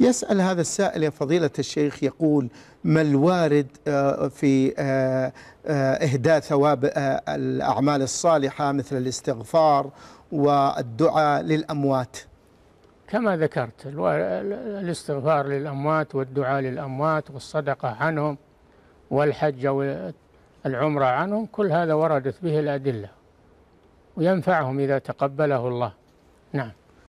يسأل هذا السائل يا فضيلة الشيخ يقول ما الوارد آه، في آه، آه، إهداء ثواب الأعمال الصالحة مثل الاستغفار والدعاء للأموات كما ذكرت الاستغفار للأموات والدعاء للأموات والصدقة عنهم والحج والعمرة عنهم كل هذا وردت به الأدلة وينفعهم إذا تقبله الله نعم